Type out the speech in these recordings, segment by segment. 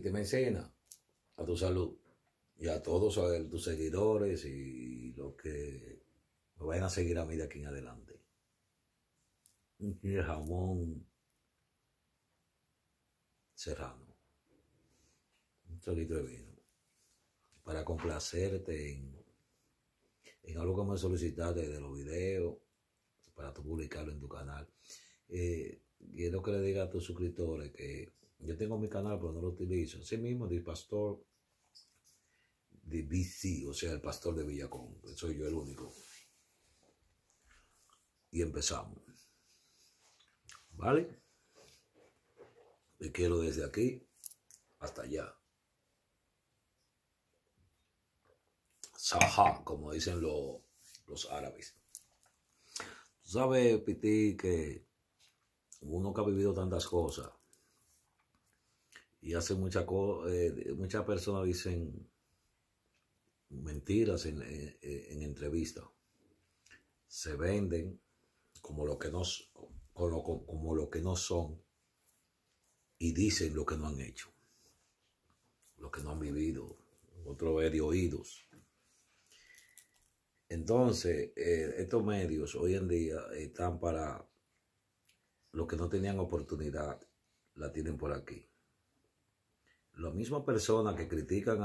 me enseña a tu salud y a todos tus seguidores y los que me vayan a seguir a mí de aquí en adelante. Un jamón serrano, un traguito de vino, para complacerte en, algo que me solicitaste de los videos, para publicarlo en tu canal. Eh, quiero que le diga a tus suscriptores que yo tengo mi canal, pero no lo utilizo. sí mismo, de pastor de BC, o sea, el pastor de Villacón. Soy yo el único. Y empezamos. ¿Vale? Me quiero desde aquí hasta allá. Saha, como dicen los árabes. Tú sabes, Piti, que uno que ha vivido tantas cosas, y hace muchas cosas, eh, muchas personas dicen mentiras en, eh, eh, entrevistas. Se venden como lo que no, lo que no son y dicen lo que no han hecho, lo que no han vivido, otro vez de oídos. Entonces, estos medios hoy en día están para los que no tenían oportunidad, la tienen por aquí. Las mismas personas que critican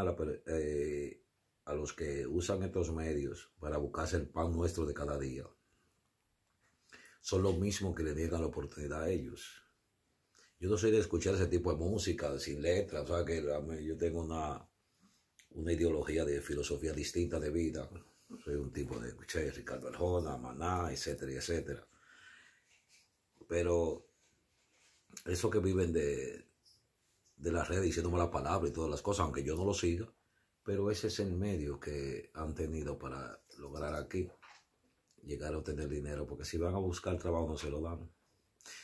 eh, a, los que usan estos medios para buscarse el pan nuestro de cada día, son los mismos que le niegan la oportunidad a ellos. Yo no soy de escuchar ese tipo de música sin letras, o sea que yo tengo una, una ideología de filosofía distinta de vida. Soy un tipo de escuché Ricardo Arjona, Maná, etcétera, etcétera. Pero eso que viven de, de las redes diciéndome la palabra y todas las cosas, aunque yo no lo siga, pero ese es el medio que han tenido para lograr aquí, llegar a obtener dinero, porque si van a buscar trabajo no se lo dan.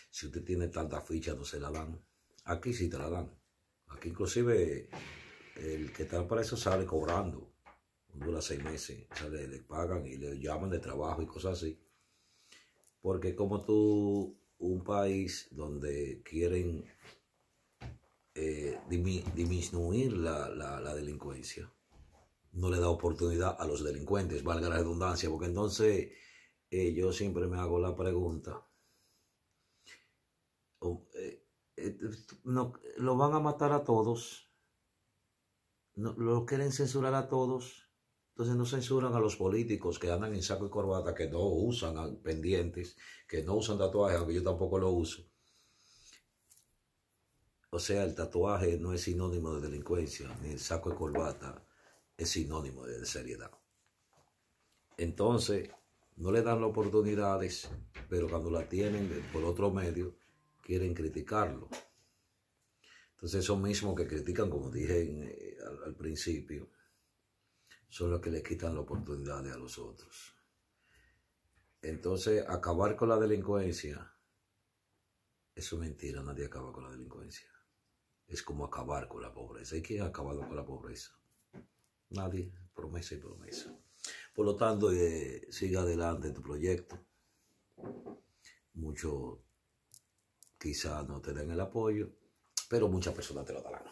Si usted tiene tanta ficha no se la dan. Aquí sí te la dan. Aquí inclusive el que está para eso sale cobrando. Dura seis meses. le pagan y le llaman de trabajo y cosas así. Porque como tú, un país donde quieren disminuir la, delincuencia. No le da oportunidad a los delincuentes, valga la redundancia, porque entonces eh, yo siempre me hago la pregunta. Eh, eh, no, ¿Lo van a matar a todos? No, ¿Lo quieren censurar a todos? Entonces no censuran a los políticos que andan en saco y corbata, que no usan pendientes, que no usan tatuajes, aunque yo tampoco lo uso o sea, el tatuaje no es sinónimo de delincuencia, ni el saco de corbata es sinónimo de seriedad. Entonces, no le dan las oportunidades, pero cuando la tienen por otro medio, quieren criticarlo. Entonces, esos mismos que critican, como dije eh, al, principio, son los que les quitan las oportunidades a los otros. Entonces, acabar con la delincuencia, es es mentira, nadie acaba con la delincuencia es como acabar con la pobreza. ¿Y quién ha acabado con la pobreza? Nadie, promesa y promesa. Por lo tanto, eh, siga adelante tu proyecto. Muchos quizás no te den el apoyo, pero muchas personas te lo darán.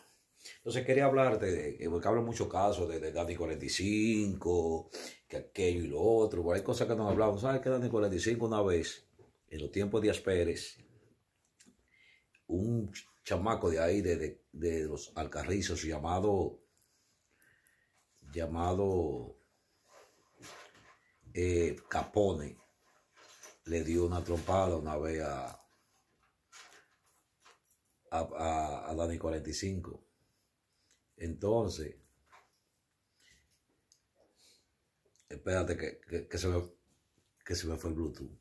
Entonces quería hablarte, de, porque hablo muchos casos de, Dani 45, que aquello y lo otro, hay cosas que no hablamos. ¿Sabes que Dani 45 una vez, en los tiempos de Asperes un chamaco de ahí, de, los alcarrizos, llamado, llamado eh, Capone, le dio una trompada una vez a, a, Dani 45. Entonces, espérate que, que, que, se me, que se me fue el Bluetooth.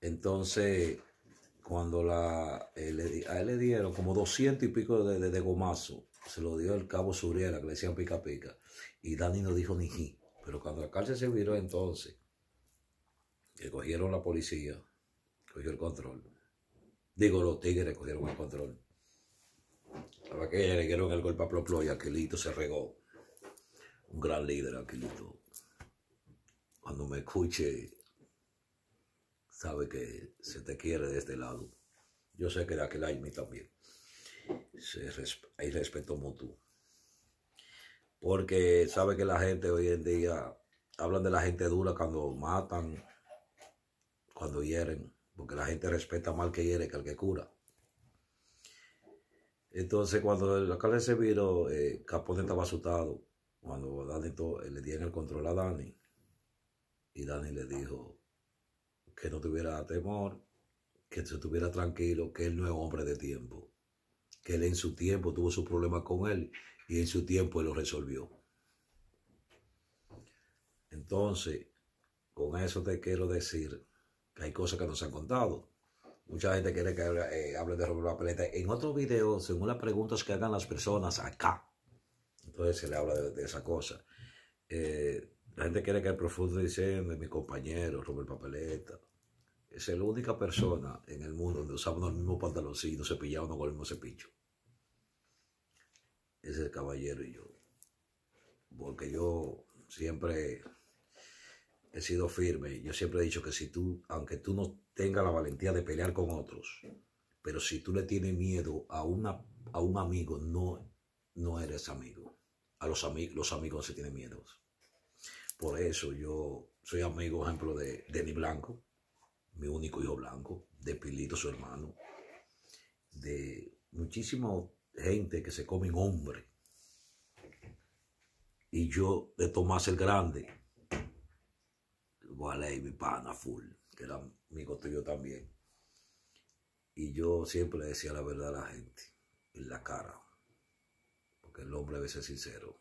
Entonces, cuando la, eh, le, a él le dieron como 200 y pico de, gomazo, se lo dio el cabo Suriela, que le decían pica pica, y Dani no dijo ni ji. Pero cuando la cárcel se viró entonces, Le cogieron la policía, cogió el control. Digo, los tigres cogieron el control. A que le dieron el golpe a Ploplo y Aquilito se regó. Un gran líder, Aquilito. Cuando me escuche, sabe que se te quiere de este lado. Yo sé que de aquel hay mí también. hay respeto mutuo. Porque sabe que la gente hoy en día, hablan de la gente dura cuando matan, cuando hieren, porque la gente respeta más que hiere que al que cura. Entonces, cuando el alcalde se vino, eh, Capone estaba asustado. Cuando Dani le dieron el control a Dani, y Dani le dijo, que no tuviera temor, que se estuviera tranquilo, que él no es hombre de tiempo, que él en su tiempo tuvo su problemas con él y en su tiempo lo resolvió. Entonces, con eso te quiero decir que hay cosas que nos han contado. Mucha gente quiere que eh, hable, de Roberto La Paleta. En otro video, según las preguntas que hagan las personas acá, entonces se le habla de, esa cosa. Eh, la gente quiere que profundicen de mi compañero, Robert Papeleta. Es la única persona en el mundo donde usamos el y se cepillábamos con el mismo cepillo. Es el caballero y yo. Porque yo siempre he sido firme. Yo siempre he dicho que si tú, aunque tú no tengas la valentía de pelear con otros, pero si tú le tienes miedo a, una, a un amigo, no, no eres amigo. A los, amigos los amigos se tienen miedos. Por eso yo soy amigo, ejemplo, de Denny Blanco, mi único hijo blanco, de Pilito, su hermano, de muchísima gente que se un hombre. Y yo de Tomás el Grande, vale mi pana, full, que era amigo tuyo también. Y yo siempre le decía la verdad a la gente, en la cara, porque el hombre debe ser sincero,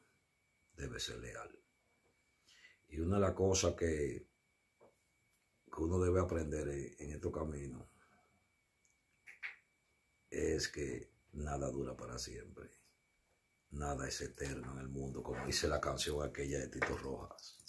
debe ser leal. Y una de las cosas que, uno debe aprender en este camino es que nada dura para siempre. Nada es eterno en el mundo, como dice la canción aquella de Tito Rojas.